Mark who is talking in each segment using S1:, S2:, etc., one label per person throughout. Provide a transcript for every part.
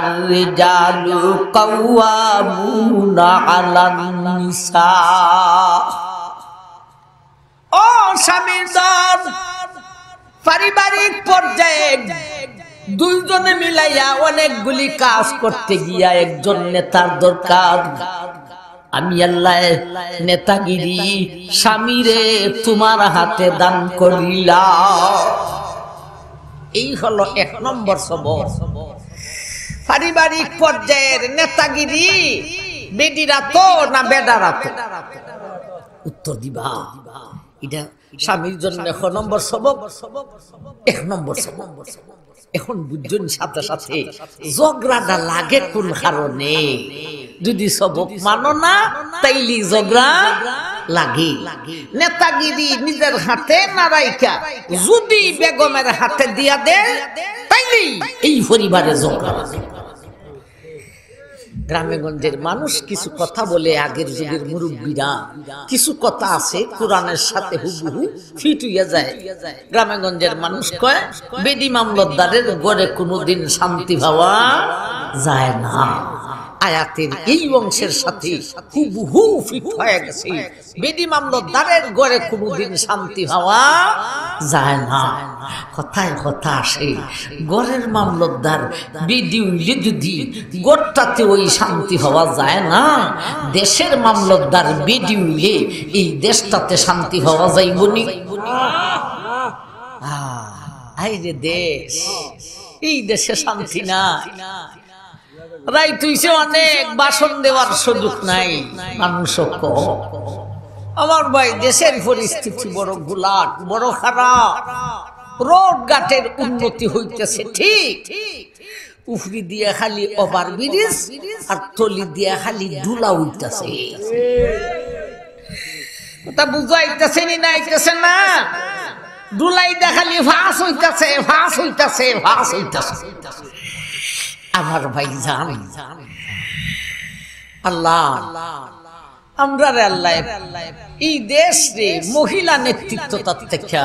S1: الرجال قوامون على النساء ও স্বামীর দল পারিবারিক পর্যায়ে দুইজনে মিলাইয়া অনেকগুলি কাজ করতে গিয়া একজন নেতার দরকার আমি আল্লাহ নেতাগিরি স্বামীরে তোমার হাতে দান করিলা এই হলো এক নম্বর সবর পারিবারিক পর্যায়ের নেতাগিরি বেডিরা তো না বেডারা তো উত্তর দিবা এটা স্বামীর জন্য এক নম্বর সবক এক নম্বর সবক এখন বুঝছেন সাথে সাথে জগড়াটা লাগে কোন কারণে যদি সবক মানো না তাইলি জগড়া লাগে নেতাগিরি নিজের হাতে নারাইকা যদি বেগমের হাতে দিয়া দে তাইলে এই পরিবারে জোগাড় গ্রামে গঞ্জের মানুষ কিছু কথা বলে আগের যুগের মুরব্বীরা কিছু কথা আছে কোরআনের সাথে হুবহু ফিট হইয়া যায় গ্রামে গঞ্জের মানুষ কয় বেদি মামলদারের গড়ে কোনোদিন শান্তি ভাবা যায় না আয়াতের এই অংশের সাথে হুবহু ফিট হয়ে গেছে বেদি মামলো মামলতদারের গড়ে কোনোদিন শান্তি হওয়া যায় না কথায় কথা আসে গড়ের মামলদার বেদি যদি গড়টাতে ওই শান্তি হওয়া যায় না দেশের মামলদার বেদি উইলে এই দেশটাতে শান্তি হওয়া যায় বনি আই রে দেশ এই দেশে শান্তি না রাইট হইছে অনেক বাসন দেওয়ার সুযোগ নাই মানুষ আমার ভাই দেশের পরিস্থিতি বড় গুলাট বড় খারাপ রোড ঘাটের উন্নতি হইতেছে ঠিক উফরি দিয়ে খালি ওভার ব্রিজ আর তলি দিয়ে খালি ডুলা উঠতেছে তা বুঝাইতেছে নি না আইতেছে না ডুলাই দেখালি ফাঁস হইতাছে ফাঁস হইতাছে ফাঁস হইতেছে আমার ভাই জান আল্লাহ আমরা আল্লাহ এই দেশ রে মহিলা নেতৃত্ব তার থেকে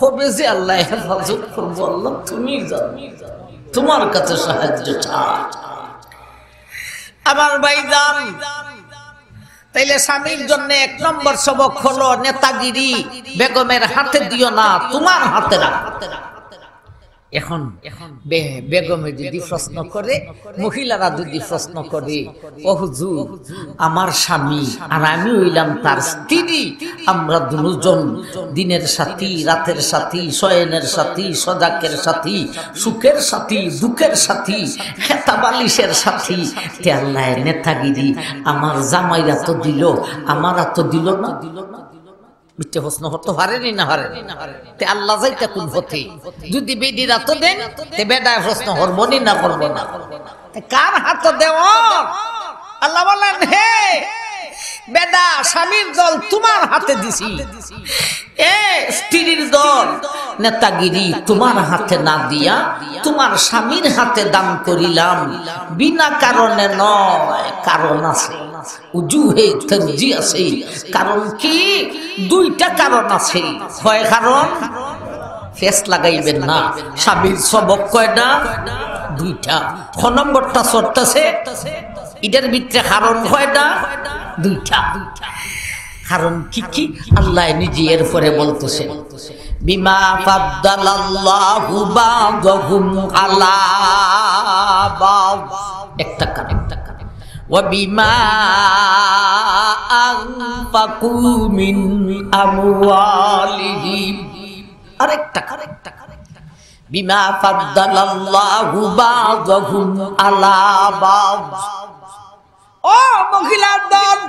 S1: হবে যে আল্লাহ হেফাজত করবো আল্লাহ তুমি তোমার কাছে সাহায্য আমার ভাই জান তাইলে স্বামীর জন্য এক নম্বর সবক হলো নেতাগিরি বেগমের হাতে দিও না তোমার হাতে রাখ এখন বেগমে যদি প্রশ্ন করে মহিলারা যদি প্রশ্ন করে ও হুজুর আমার স্বামী আর আমি হইলাম তার স্ত্রী আমরা দুজন দিনের সাথী রাতের সাথী শয়নের সাথী সজাকের সাথী সুখের সাথী দুঃখের সাথী খেতাবালিশের সাথী তেল্লায় নেতাগিরি আমার জামাইরা তো দিল আমারা তো দিল না দিল না মিথ্যে প্রশ্ন করতে পারেনি না হারেনি তে আল্লাহ যাইতে কোন পথে যদি বেডি রাত দেন তে বেডায় হরমনি না করবো না কার হাত দেওয়া আল্লাহ বললেন হে বেদা স্বামীর দল তোমার হাতে দিছি এ স্ত্রীর দল নেতাগিরি তোমার হাতে না দিয়া তোমার স্বামীর হাতে দান করিলাম বিনা কারণে নয় কারণ আছে উজুহে আছে কারণ কি দুইটা কারণ আছে হয় কারণ ফেস লাগাইবেন না স্বামীর সবক কয়টা দুইটা ছ নম্বরটা সরতেছে এটার ভিতরে কারণ কয়টা দুইটা কারণ কি কি আল্লাহ নিজে এর পরে বলতেছে বিমা ফাদ্দালাল্লাহু বাযুহুম আলা বায একটা কারণ একটা কারণ ওয়া বিমা আনফাকু মিন আমওয়ালিহিম আরেকটা আরেকটা বিমা ফাদ্দালাল্লাহু বাযুহুম আলা বায ও মহিলার দল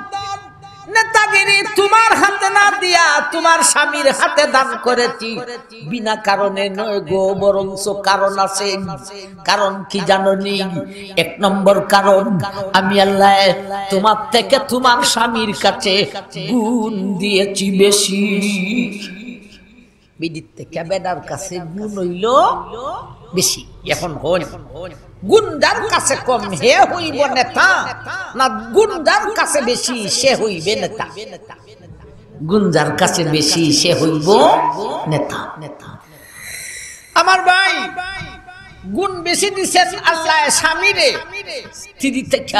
S1: নেতাগিরি তোমার হাতে না দিয়া তোমার স্বামীর হাতে দান করেছি বিনা কারণে নয় গো বরঞ্চ কারণ আছে কারণ কি জাননি এক নম্বর কারণ আমি আল্লাহ তোমার থেকে তোমার স্বামীর কাছে গুণ দিয়েছি বেশি বিদিত থেকে বেদার কাছে গুণ হইল বেশি এখন হন গুন্ডার কাছে কম হে হইব নেতা না গুন্ডার কাছে বেশি সে হইবে নেতা গুন্ডার কাছে বেশি সে হইব নেতা নেতা আমার ভাই গুণ বেশি দিছেন আল্লাহ স্বামীরে স্ত্রী থেকে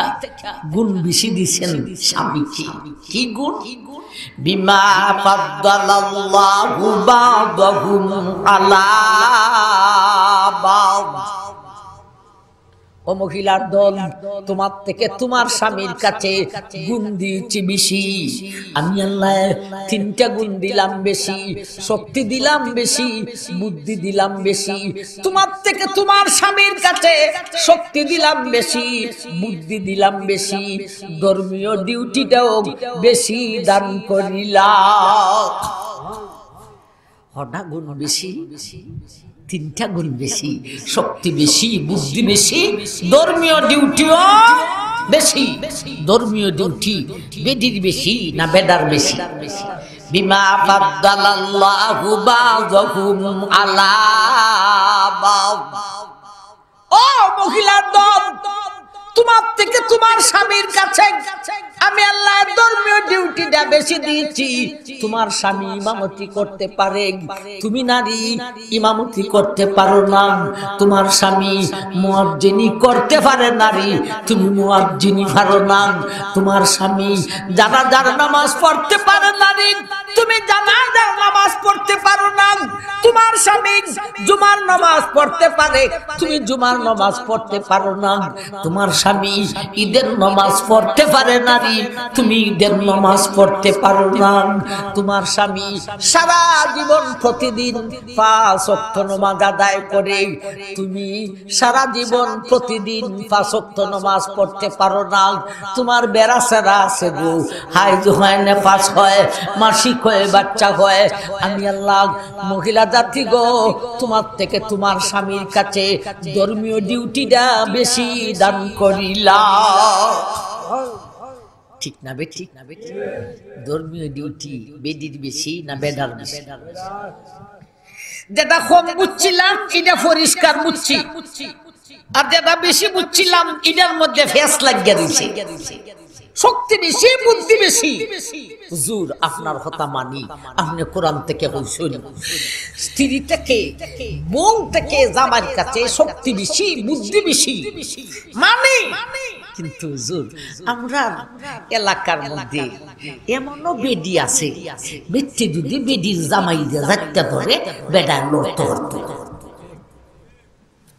S1: গুণ বেশি দিছেন স্বামীকে কি গুণ বিমা ফাদ্দালাল্লাহু বাদাহুম আলা বাদ ও মহিলার দল তোমার থেকে তোমার স্বামীর কাছে গুণ দিয়েছি বেশি আমি আল্লাহ তিনটা গুণ দিলাম বেশি শক্তি দিলাম বেশি বুদ্ধি দিলাম বেশি তোমার থেকে তোমার স্বামীর কাছে শক্তি দিলাম বেশি বুদ্ধি দিলাম বেশি ধর্মীয় ডিউটিটাও বেশি দান করিলাম হঠাৎ গুণ বেশি বেশি তিনটা গুণ বেশি শক্তি বেশি বুদ্ধি বেশি ধর্মীয় ডিউটিও বেশি ধর্মীয় ডিউটি বেদির বেশি না বেদার বেশি বিমা ফাদ্দালাল্লাহু বাযহুম আলা ও মহিলার দম তোমার থেকে তোমার স্বামীর কাছে আমি আল্লাহর ধর্মীয় ডিউটিটা বেশি দিয়েছি তোমার স্বামী ইমামতি করতে পারে তুমি নারী ইমামতি করতে পারো না তোমার স্বামী মুয়াজ্জিনি করতে পারে নারী তুমি মুয়াজ্জিনি পারো না তোমার স্বামী যারা যারা নামাজ পড়তে পারে নারী তুমি জানা যারা নামাজ পড়তে পারো না তোমার স্বামী জুমার নামাজ পড়তে পারে তুমি জুমার নামাজ পড়তে পারো না তোমার স্বামী ঈদের নামাজ পড়তে পারে নারী তুমি ঈদের নমাজ পড়তে পারো না তোমার স্বামী সারা জীবন প্রতিদিন পাঁচ অক্ত নমাজ আদায় করে তুমি সারা জীবন প্রতিদিন পাঁচ অক্ত নমাজ পড়তে পারো না তোমার বেড়া সেরা আছে গো হাইজ হয় নেফাস হয় মাসিক হয় বাচ্চা হয় আমি আল্লাহ মহিলা জাতি গো তোমার থেকে তোমার স্বামীর কাছে ধর্মীয় ডিউটিটা বেশি দান করিলা ঠিক না বে ঠিক না বেঠিক ধর্মীয় ডিউটি বেদির বেশি না বেদার বেশি যেটা কম বুঝছিলাম এটা পরিষ্কার বুঝছি আর যেটা বেশি বুঝছিলাম মধ্যে ফেস লাগিয়ে শক্তি বেশি বুদ্ধি বেশি হুজুর আপনার কথা মানি আপনি কোরআন থেকে হইছেন স্ত্রী থেকে মন থেকে জামার কাছে শক্তি বেশি বুদ্ধি বেশি মানে কিন্তু আমরা এলাকার মধ্যে এমন বেদি আছে বেটি যদি বেদির জামাই দিয়ে ধরে বেডা লড়তে হতো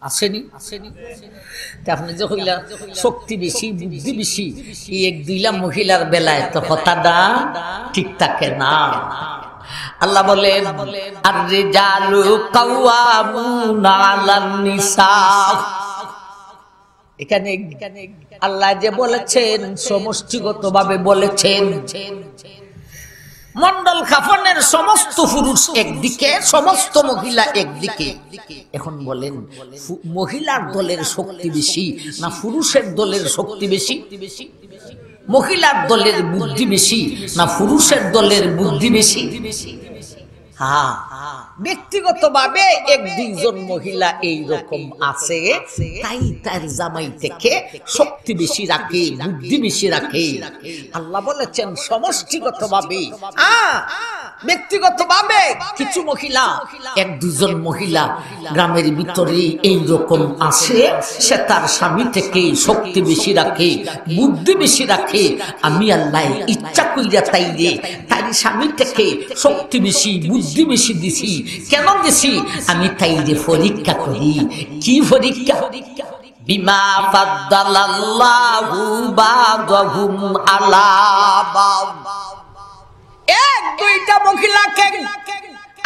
S1: আসেনি যে হইলা শক্তি বেশি বুদ্ধি বেশি এই এক দুইলা মহিলার বেলায় তো দা ঠিক থাকে না আল্লাহ বলেন আর কাউয়া মুনা নিসা এখানে আল্লাহ যে বলেছেন সমষ্টিগত ভাবে বলেছেন মন্ডল খাফনের সমস্ত পুরুষ একদিকে সমস্ত মহিলা একদিকে এখন বলেন মহিলার দলের শক্তি বেশি না পুরুষের দলের শক্তি বেশি মহিলার দলের বুদ্ধি বেশি না পুরুষের দলের বুদ্ধি বেশি হ্যাঁ ব্যক্তিগতভাবে এক দুইজন মহিলা এই রকম আছে তাই তার জামাই থেকে শক্তি বেশি রাখে বুদ্ধি বেশি রাখে আল্লাহ বলেছেন সমষ্টিগতভাবে আ ব্যক্তিগতভাবে কিছু মহিলা এক দুজন মহিলা গ্রামের ভিতরে এই রকম আসে সে তার স্বামী থেকে শক্তি বেশি রাখে বুদ্ধি বেশি রাখে আমি আল্লাহ ইচ্ছা কইরা তাই রে তাই স্বামী থেকে শক্তি বেশি বুদ্ধি বেশি দিছি কেন দিছি আমি তাই রে পরীক্ষা করি কি পরীক্ষা পরীক্ষা বিমা ফাদ্দালাল্লাহু আলা এক দুইটা মহিলাকে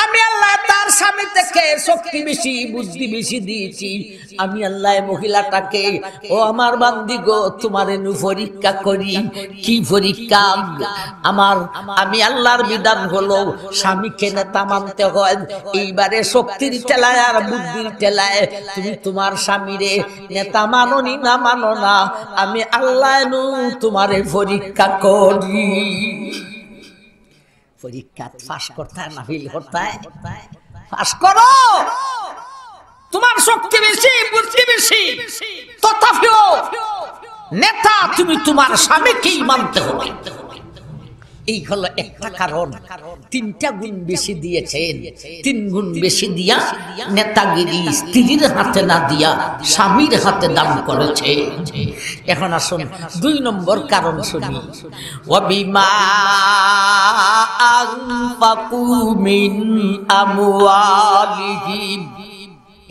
S1: আমি আল্লাহ তার স্বামী থেকে শক্তি বেশি বুদ্ধি বেশি দিয়েছি আমি আল্লাহ মহিলাটাকে ও আমার বান্দি গো তোমার পরীক্ষা করি কি পরীক্ষা আমার আমি আল্লাহর বিধান হলো স্বামীকে নেতা মানতে হয় এইবারে শক্তির টেলায় আর বুদ্ধির টেলায় তুমি তোমার স্বামীরে নেতা মাননি না মানো না আমি আল্লাহ তোমারে পরীক্ষা করি পরীক্ষা ফাঁস করতা না ফিল করতায় ফাঁস করো তোমার শক্তি বেশি বুদ্ধি বেশি তথাপিও নেতা তুমি তোমার স্বামীকেই মানতে হবে এই হলো একটা কারণ তিনটা গুণ বেশি দিয়েছেন তিন গুণ বেশি দিয়া নেতাগিরি স্ত্রীর হাতে না দিয়া স্বামীর হাতে দান করেছে এখন আসুন দুই নম্বর কারণ শুনি অবিমা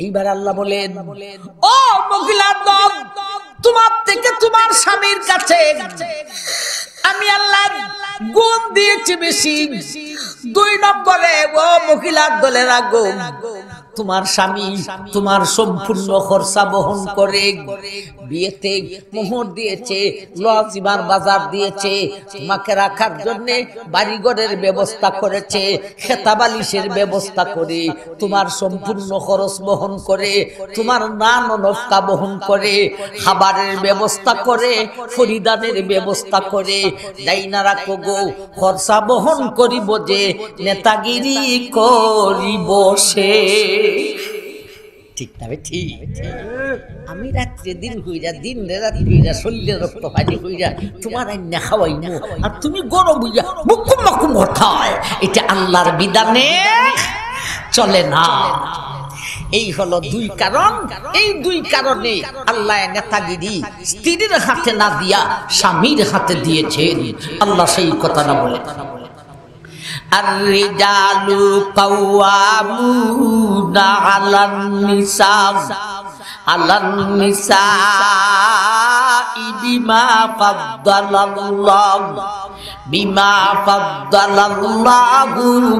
S1: এইবার আল্লাহ বলেন ও মহিলা তোমার থেকে তোমার স্বামীর কাছে আমি আল্লাহ গুণ দিয়েছি বেশি দুই নম্বরে ও মহিলার দলের রাখবো তোমার স্বামী তোমার সম্পূর্ণ খরচা বহন করে বিয়েতে মোহর দিয়েছে লজিমার বাজার দিয়েছে তোমাকে রাখার জন্য বাড়িঘরের ব্যবস্থা করেছে খেতাবালিশের ব্যবস্থা করে তোমার সম্পূর্ণ খরচ বহন করে তোমার নান নফকা বহন করে খাবারের ব্যবস্থা করে ফরিদানের ব্যবস্থা করে ডাইনা কগো খরচা বহন করিব যে নেতাগিরি করিব সে ঠিক তবে ঠিক আমি রাত্রে দিন দিন রে রাত রক্ত তোমার খাওয়াই না আর তুমি হঠায় এটা আল্লাহর বিধানে চলে না এই হলো দুই কারণ এই দুই কারণে আল্লাহ নেতাগিরি স্ত্রীর হাতে না দিয়া স্বামীর হাতে দিয়েছে আল্লাহ সেই কথা না বলে الرجال قوامون على النساء على النساء بما فضل الله بما فضل الله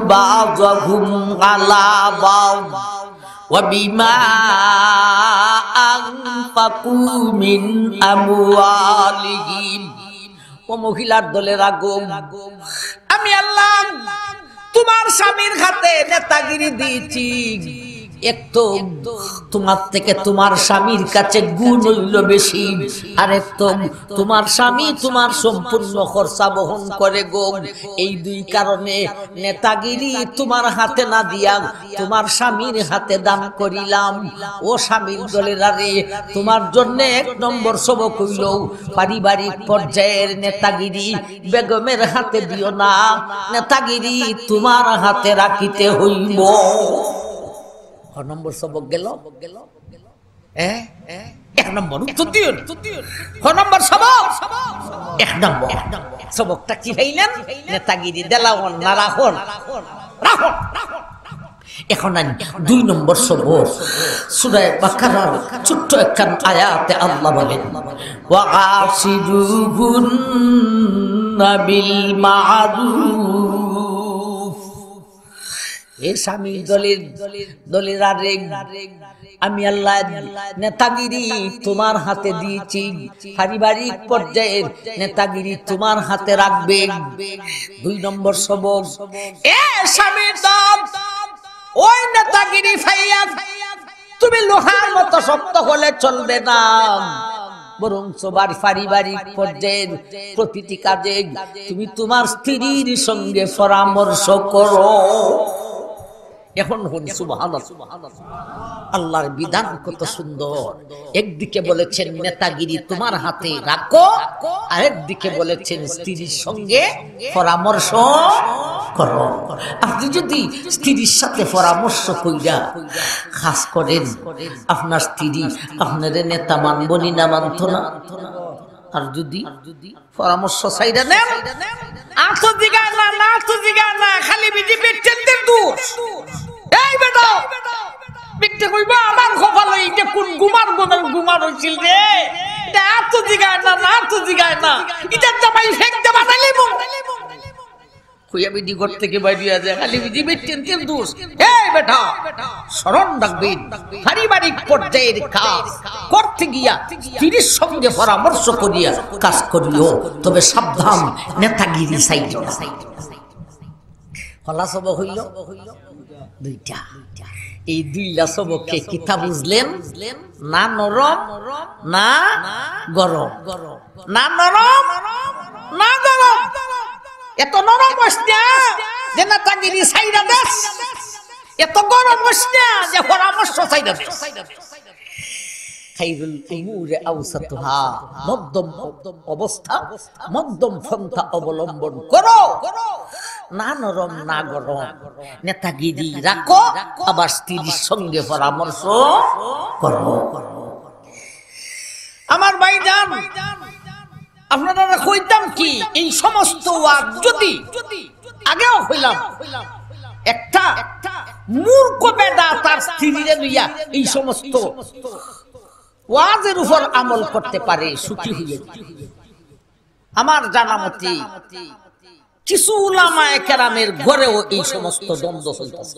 S1: بعضهم على بعض وبما أنفقوا من أموالهم ও মহিলার দলেরা গো আমি আল্লাহ তোমার স্বামীর হাতে নেতাগিরি দিয়েছি এক তোমার থেকে তোমার স্বামীর কাছে গুণ হইল বেশি আর তোমার স্বামী তোমার সম্পূর্ণ খরচা বহন করে গো এই দুই কারণে নেতাগিরি তোমার হাতে না দিয়া তোমার স্বামীর হাতে দান করিলাম ও স্বামীর দলেরা আরে তোমার জন্য এক নম্বর সবক হইল পারিবারিক পর্যায়ের নেতাগিরি বেগমের হাতে দিও না নেতাগিরি তোমার হাতে রাখিতে হইব ক নম্বর সবক গেল এক নম্বর উত্তর দিন ক নম্বর সবক এক নম্বর সবকটা কি হইলেন নেতাগিরি দেলাওন না রাখন রাখন এখন আমি দুই নম্বর সবর সুরায় বাকারার ছোট্ট একখান আয়াতে আল্লাহ বলেন ওয়া আসিরুহুন্না বিল এ স্বামী দলের দলের আমি আল্লাহ নেতাগিরি তোমার হাতে দিয়েছি পারিবারিক পর্যায়ের নেতাগিরি তোমার হাতে রাখবে দুই নম্বর সবক এ স্বামীর দল ওই নেতাগিরি ফাইয়া তুমি লোহার মতো শক্ত হলে চলবে না বরং সবার পারিবারিক পর্যায়ের প্রতিটি কাজে তুমি তোমার স্ত্রীর সঙ্গে পরামর্শ করো এখন হন আল্লাহর বিধান কত সুন্দর একদিকে বলেছেন নেতাগিরি তোমার হাতে রাখো আরেকদিকে বলেছেন স্ত্রীর সঙ্গে পরামর্শ করো আপনি যদি স্ত্রীর সাথে পরামর্শ কইরা খাস করেন আপনার স্ত্রী আপনার নেতা মানব না মানত না আর যদি পরামর্শ চাইরা নেন না খালি বিজেপির এই বেটা কইবা আমার এটা কোন গুমার গুমার হইছিল রে এটা জিগায় না জিগায় না এটা জামাই করতে গিয়া সঙ্গে পরামর্শ করিয়া কাজ করিও তবে সাবধান নেতাগিরি সাইড ফলা হইল দুইটা এই দুইটা সবককে কিতা বুঝলেন না নরম না গরম না নরম না গরম এত নরম বসনা যে না তাগিরি সাইরা দেশ এত গরম বসনা যে পরামর্শ সাইরা দেশ অবস্থা মধ্যম পন্থা অবলম্বন করো না নরম না গরম নেতাগিরি রাখো আবার স্ত্রীর সঙ্গে পরামর্শ করো আমার ভাই যান আপনারা কইতাম কি এই সমস্ত ওয়াক যদি আগেও হইলাম একটা মূর্খ বেদা তার স্ত্রীরে লইয়া এই সমস্ত ওয়াজের উপর আমল করতে পারে সুখী হইয়া আমার জানামতি মতে কিছু উলামায় কেরামের ঘরেও এই সমস্ত দ্বন্দ্ব চলতেছে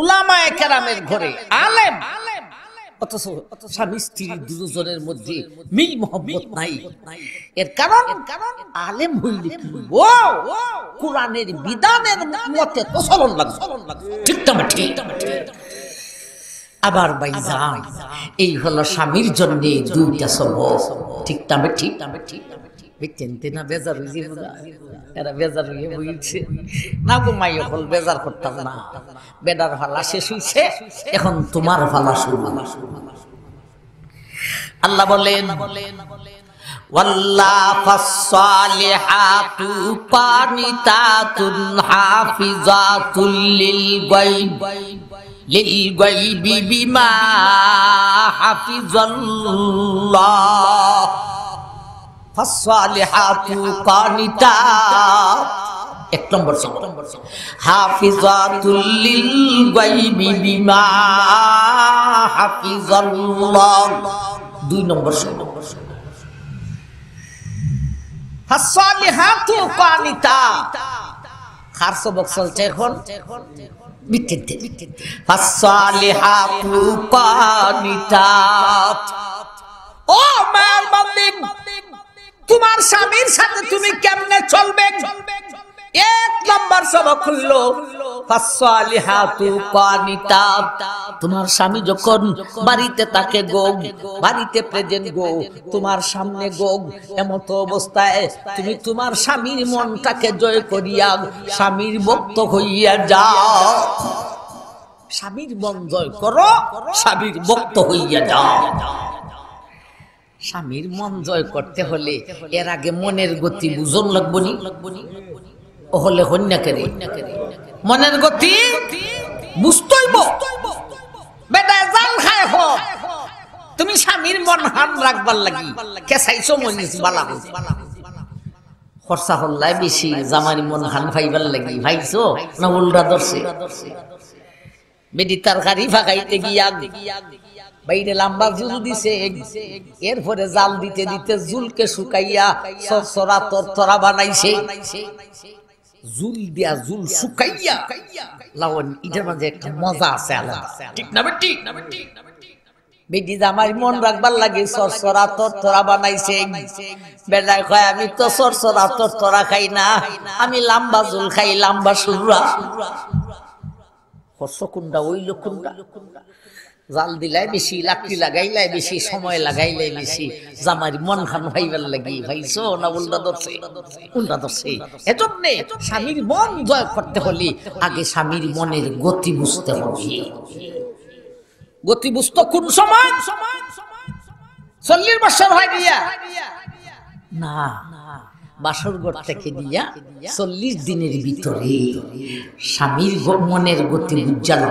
S1: উলামায় কেরামের ঘরে আলেম দুজনের মধ্যে এর আলেম ও কোরআনের বিধানের মতে লাগছে ঠিক আবার এই হলো স্বামীর জন্য দুইটা সব ঠিক তবে ঠিক তবে ঠিক দেখছেন না বেজার হয়েছে এরা বেজার হয়ে বইছে না গো মাই হল বেজার করতাম না বেডার ফালা শেষ হইছে এখন তোমার ফালা শুরু আল্লাহ বলেন লিল বিমা হাফিজাল্লাহ এক নম্বর হাফিজাতুল্লিল গাইবি বিমা হাফিজাল্লাহ দুই নম্বর হাসালিহাতু কানিতা খারস বক্সল এখন বিক্ষিতে হাসালিহাতু কানিতা ও মার মালিক তোমার স্বামীর সাথে তুমি কেমনে চলবে এক নম্বর সবক খুললো তোমার স্বামী যখন বাড়িতে তাকে গোগ বাড়িতে প্রেজেন্ট গো তোমার সামনে গোগ এমত অবস্থায় তুমি তোমার স্বামীর মনটাকে জয় করিয়া স্বামীর ভক্ত হইয়া যাও স্বামীর মন জয় করো স্বামীর ভক্ত হইয়া যাও স্বামীর মন জয় করতে হলে এর আগে মনের গতি বুঝন নি হলে হন্যাকেরে মনের গতি বুঝতেই হ তুমি স্বামীর মন হান রাখবার লাগি কেসাইছো মনিস বালা খরচা বেশি জামানি মন হান লাগি ভাইছো না উল্টা দর্শে বেটি তরকারি ফাঁকাইতে গিয়া বাইরে লাম্বা জুল দিছে এরপরে জাল দিতে দিতে জুলকে শুকাইয়া সরসরা তরতরা বানাইছে জুল দিয়া জুল শুকাইয়া লাওয়ান এটার মাঝে একটা মজা আছে আলাদা ঠিক না ঠিক না ঠিক বেটি আমার মন রাখবার লাগে সরসরা তরতরা বানাইছে বেটায় কয় আমি তো সরসরা তরতরা খাই না আমি লাম্বা জুল খাই লাম্বা সুরা হর্ষ কুন্ডা ওই লোকুন্ডা জাল দিলাই বেশি লাকড়ি লাগাইলাই বেশি সময় লাগাইলাই বেশি জামার মন খান ভাইবার লাগি ভাইছো না উল্টা ধরছে উল্টা ধরছে এজন্যে স্বামীর মন জয় করতে হলে আগে স্বামীর মনের গতি বুঝতে হবে গতি বুঝতে কোন সময় চল্লিশ বছর হয় গিয়া না বাসর ঘর থেকে দিয়া চল্লিশ দিনের ভিতরে স্বামীর মনের গতি বুঝালো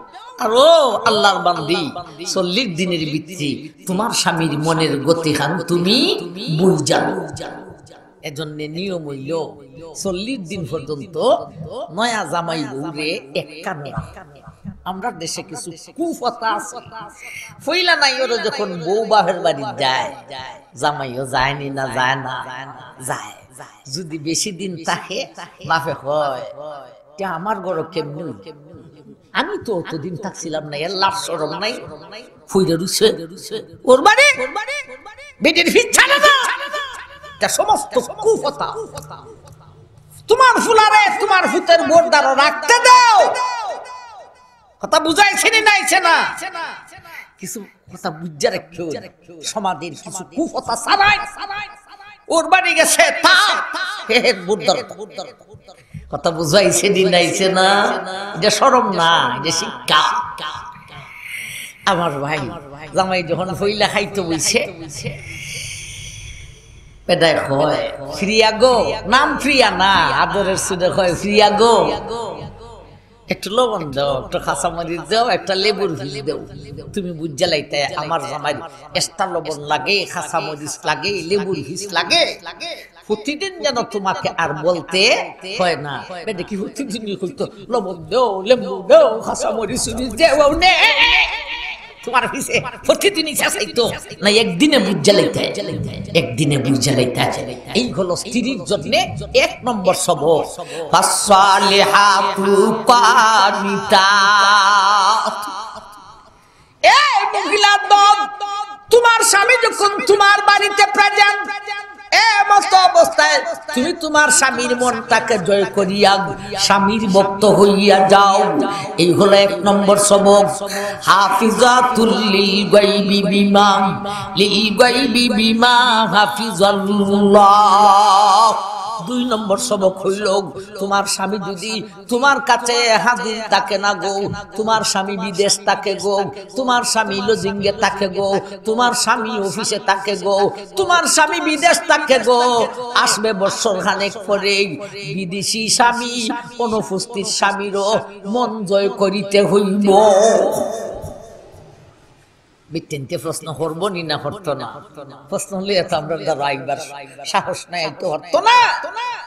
S1: আর ও আল্লাহর বান্দি চল্লিশ দিনের ভিত্তি তোমার স্বামীর মনের গতি খান তুমি নিয়ম হইল চল্লিশ দিন পর্যন্ত নয়া জামাই বউরে এক কানে আমরা দেশে কিছু কুফতা আছে ফইলা নাই ওরা যখন বউ বাহের বাড়ি যায় জামাইও যায়নি না যায় না যায় যদি বেশি দিন থাকে বাপে হয় আমার গরো কেমনি আমি তো অতদিন থাকছিলাম না এর লাভ সরম নাই ফুইরে রুছে ওর মানে? মানে? মানে? বেটের না সমস্ত কুফতা তোমার ফুলারে তোমার ফুতের বোরদার রাখতে দাও কথা বুঝাইছে নাইছে না কিছু কথা বুঝে রাখো সমাজের কিছু কুফতা সারাই ওর বাড়ি গেছে তা হে বোরদার বোরদার কথা বুঝাইছে দিন না এটা সরম না এটা শিক্ষা আমার ভাই জামাই যখন হইলে খাইতে বইছে ফ্রিয়া গো একটু তুমি আমার জামাই এস্তা লবণ লাগে খাসামরিচ লাগে লেবুর হিস লাগে লাগে প্রতিদিন যেন তোমাকে আর বলতে হয় না বেটা কি লবণ দেও লেবু দেও মরিচুরি দেও নে তোমার পিছে না একদিনে বুঝা লাইতে একদিনে বুঝা লাইতে এই হলো স্ত্রীর জন্য এক নম্বর সব ফাসালিহাতু পানিতা এই মহিলা তোমার স্বামী যখন তোমার বাড়িতে প্রেজেন্ট মস্ত তুমি তোমার স্বামীর মনটাকে জয় করিয়া স্বামীর ভক্ত হইয়া যাও এই হলো এক নম্বর সবক হাফিজা তুল্লিল গাইবি বিমা লিল গাইবি বিমা হাফিজাল্লাহ দুই নম্বর সবক হইল তোমার স্বামী যদি তোমার কাছে হাজির তাকে না গো তোমার স্বামী বিদেশ তাকে গো তোমার স্বামী লজিংয়ে তাকে গো তোমার স্বামী অফিসে তাকে গো তোমার স্বামী বিদেশ তাকে গো আসবে বছর খানেক পরে বিদেশি স্বামী অনুপস্থিত স্বামীরও মন জয় করিতে হইব বৃত্তিনকে প্রশ্ন করবো নি না করতো না প্রশ্ন হলে এত আমরা দাদা একবার সাহস নাই এত হতো না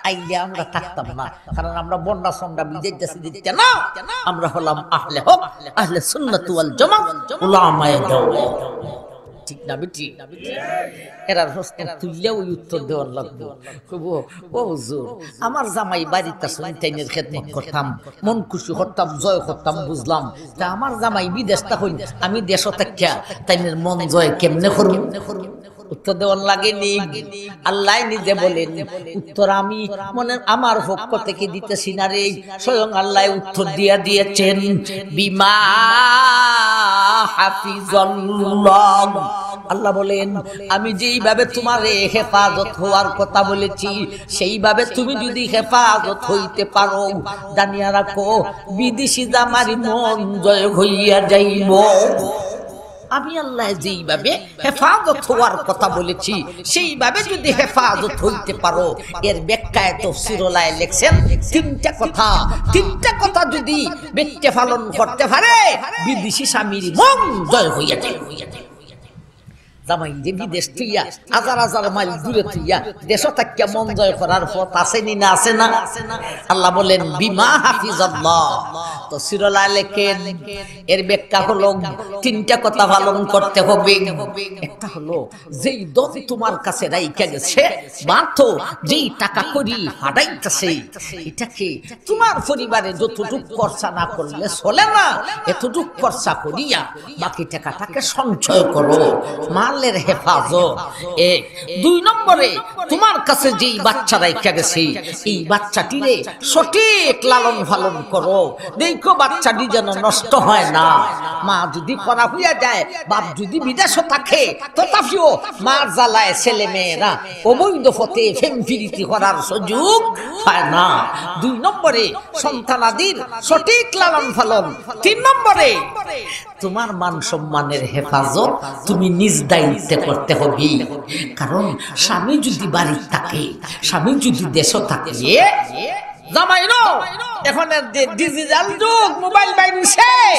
S1: আইলে আমরা থাকতাম না কারণ আমরা বন্যা সন্ডা বিজের দেশে দিতে না আমরা হলাম আহলে হক আহলে সুন্নাত ওয়াল জামাত উলামায়ে ঠিক না বেটি এরা উত্তর দেওয়ার লাগবে ও হুজুর আমার জামাই বাড়িতে সন্তানের খেদমত করতাম মন খুশি করতাম জয় করতাম বুঝলাম তা আমার জামাই বিদেশ তখন আমি দেশ থাকিয়া তাইনের মন জয় কেমনে করবো উত্তর দেওয়ার লাগেনি আল্লাহ নিজে বলেন উত্তর আমি মনে আমার পক্ষ থেকে দিতেছি না রে স্বয়ং আল্লাহ উত্তর দিয়া দিয়েছেন বিমা আল্লাহ বলেন আমি যেইভাবে তোমার হেফাজত হওয়ার কথা বলেছি সেইভাবে তুমি যদি হেফাজত হইতে পারো জানিয়া রাখো বিদেশি জামারি মন জয় হইয়া যাইব আমি আল্লাহ যেইভাবে হেফাজত হওয়ার কথা বলেছি সেইভাবে যদি হেফাজত হইতে পারো এর ব্যাখ্যায় তফসিরলায় লেখছেন তিনটা কথা তিনটা কথা যদি ব্যক্তি পালন করতে পারে বিদেশি স্বামীর মন জয় হইয়া যায় হইয়া যায় বিদেশ হাজার হাজার মাইল দূরে দেশ থাকিয়া মন জয় করার পথ আছে নি না আছে না আল্লাহ বলেন বিমা হাফিজ আল্লাহ তো সিরলা লেখেন এর ব্যাখ্যা হলো তিনটা কথা পালন করতে হবে একটা হলো যেই দম তোমার কাছে গেছে যেই টাকা করি হারাইতেছে এটাকে তোমার পরিবারে যতটুক খরচা না করলে চলে না এতটুক খরচা করিয়া বাকি টাকাটাকে সঞ্চয় করো মা আল্লাহর হেফাজত এক দুই নম্বরে তোমার কাছে যেই বাচ্চা রাখা গেছে এই বাচ্চাটিরে সঠিক লালন পালন করো দেখো বাচ্চাটি যেন নষ্ট হয় না মা যদি পড়া হইয়া যায় বাপ যদি বিদেশে থাকে তথাপিও মা জ্বালায় ছেলে মেয়েরা অবৈধ পথে ফেম ফিরিতি করার সুযোগ হয় না দুই নম্বরে সন্তানাদির সঠিক লালন পালন তিন নম্বরে তোমার মান সম্মানের হেফাজত তুমি নিজ দায়িত্বে করতে হবে কারণ স্বামী যদি বাড়ির থাকে স্বামী যদি দেশও থাকে জামাইনো এখন ডিজিটাল যুগ মোবাইল বাইন শেষ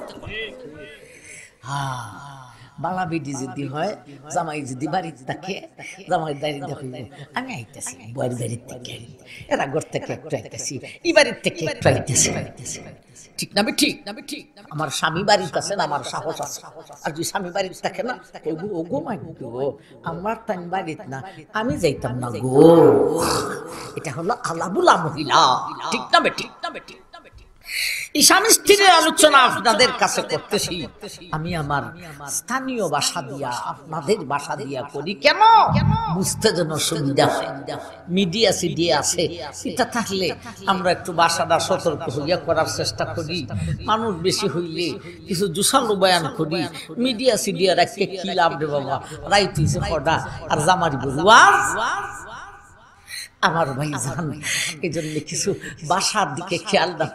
S1: বালা বিটি যদি হয় জামাই যদি বাড়িতে থাকে জামাই দাঁড়িয়ে দেখল আমি আইতেছি বয়ের বাড়ির থেকে এরা ঘর থেকে একটু আইতেছি ই বাড়ির থেকে একটু আইতেছি ঠিক না ঠিক না ঠিক আমার স্বামী বাড়িতে না আমার সাহস আছে আর যদি স্বামী বাড়িতে থাকে না ওগু ওগো মাইগু আমার তাই বাড়িতে না আমি যাইতাম না গো এটা হলো আলাবুলা মহিলা ঠিক না ঠিক না ঠিক স্বামী স্ত্রীর আলোচনা আপনাদের কাছে করতেছি আমি আমার স্থানীয় ভাষা দিয়া আপনাদের বাসা দিয়া করি কেন বুঝতে যেন সুবিধা মিডিয়া সিডিয়া আছে এটা থাকলে আমরা একটু বাসাটা সতর্ক হইয়া করার চেষ্টা করি মানুষ বেশি হইলে কিছু জুসালো বয়ান করি মিডিয়া সিডিয়া রাখতে কি লাভ রে বাবা রাইতিছে কডা আর জামারি বলু আমার ভাই জান এই জন্য কিছু বাসার দিকে খেয়াল না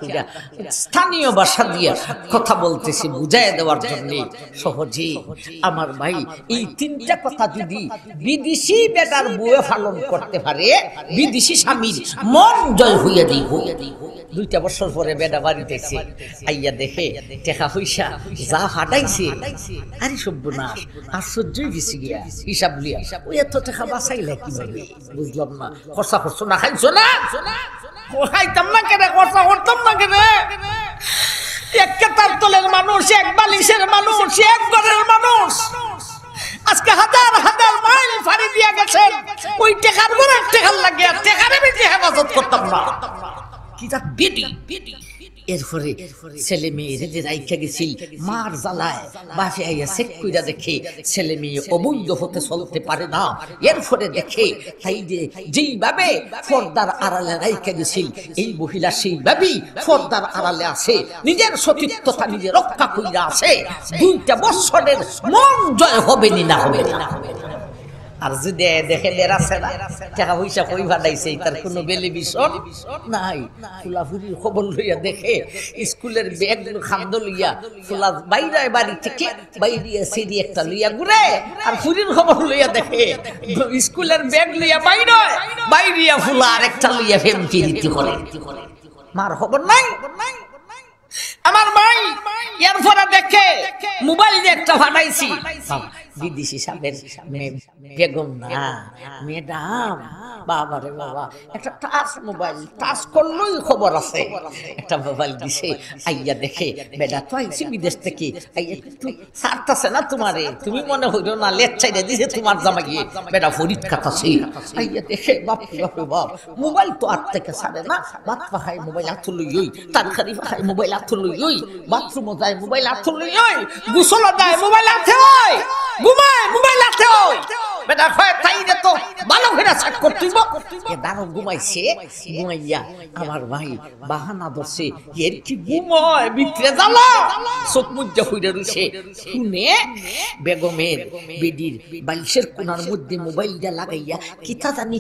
S1: স্থানীয় বাসা দিয়ে কথা বলতেছি বুঝাই দেওয়ার জন্য সহজে আমার ভাই এই তিনটা কথা যদি বিদেশি বেটার বুয়ে পালন করতে পারে বিদেশি স্বামীর মন জয় হইয়া দিই দুইটা বছর পরে বেটা বাড়িতেছে আইয়া দেখে টেকা পয়সা যা হাটাইছে আরে সব্যনাশ আশ্চর্যই গেছি গিয়া হিসাব লিয়া ওই এত টেকা বাঁচাইলা কিভাবে বুঝলাম না খরচা খরচা করছো না খাইছো না খাইতাম না কেনে খরচা করতাম না কেনে এক কেতার তলের মানুষ এক বালিশের মানুষ এক ঘরের মানুষ আজকে হাজার হাজার মাইল ফাড়ি দিয়া গেছেন ওই টেকার ঘরে টেকার লাগিয়া টেকারে বেশি হেফাজত করতাম না কি যাক বেটি বেটি এরপরে ছেলে মেয়ে রেঁধে রাইখা গেছিল মার জ্বালায় বাফে আইয়া সেক কইরা দেখে ছেলে মেয়ে অবৈধ হতে চলতে পারে না এরপরে দেখে তাই যে যেইভাবে ফর্দার আড়ালে রাইখা গেছিল এই মহিলা সেইভাবেই ফর্দার আড়ালে আছে নিজের সতীর্থতা নিজে রক্ষা কইরা আছে দুইটা বছরের মন জয় হবে না হবে না হবে আর যদি দেখে বেড়াছে না টাকা পয়সা কই ভাটাইছে তার কোনো বেলে বিষণ নাই ফুলাফুরির খবর লইয়া দেখে স্কুলের ব্যাগ খাদ্য লইয়া ফুলা বাইরে বাড়ি থেকে বাইরে সিঁড়ি একটা লইয়া ঘুরে আর ফুরির খবর লইয়া দেখে স্কুলের ব্যাগ লইয়া বাইরে বাইরিয়া ফুলা আর একটা লইয়া ফেম ফিরিতে করে মার খবর নাই আমার ভাই এরপরে দেখে মোবাইল দিয়ে একটা ফাটাইছি বিদেশি সাহেবের বেগম না ম্যাডাম বাবা রে বাবা একটা টাচ মোবাইল টাচ করলেই খবর আছে একটা মোবাইল দিছে আইয়া দেখে বেটা তো আইছি বিদেশ থেকে আইয়া একটু সারতাছে না তোমারে তুমি মনে হইল না লেচ্ছাইটা দিছে তোমার জামা গিয়ে বেটা ফরিদ কাটাছে আইয়া দেখে বাপ বাপ বাপ মোবাইল তো আর থেকে সারে না বাত পাহায় মোবাইল আথুলই তার খালি পাহায় মোবাইল আথুলই ওই বাথরুম যায় মোবাইল আথুলই ওই গোসলও যায় মোবাইল আথে ওই Mumbai, Mumbai latte বেটা হয় তাই তো ভালো করতিব এ ঘুমাইছে ঘুমাইয়া আমার ভাই বাহানা এর কি শুনে বেগমের বালিশের কোনার মধ্যে লাগাইয়া কিতা জানি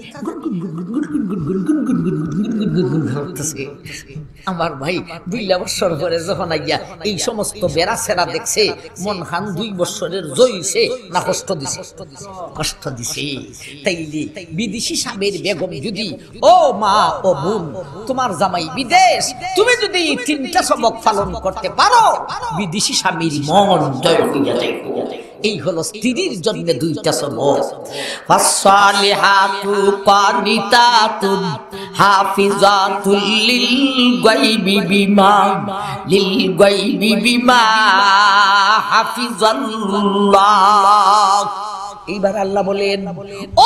S1: আমার ভাই দুইলা বছর পরে যখন আইয়া এই সমস্ত বেড়া সেরা দেখছে মন খান দুই বছরের জয়ছে না কষ্ট দিছে কষ্ট স্বাস্থ্য দিছে তাইলে বিদেশি স্বামীর বেগম যদি ও মা ও বোন তোমার জামাই বিদেশ তুমি যদি তিনটা সবক পালন করতে পারো বিদেশি স্বামীর মন জয় হইয়া যায় এই হলো স্ত্রীর জন্য দুইটা সবক ফাসসালিহাতু কানিতাতুন হাফিজাতুল বিমা বিমা হাফিজাল্লাহ এইবার আল্লাহ বলেন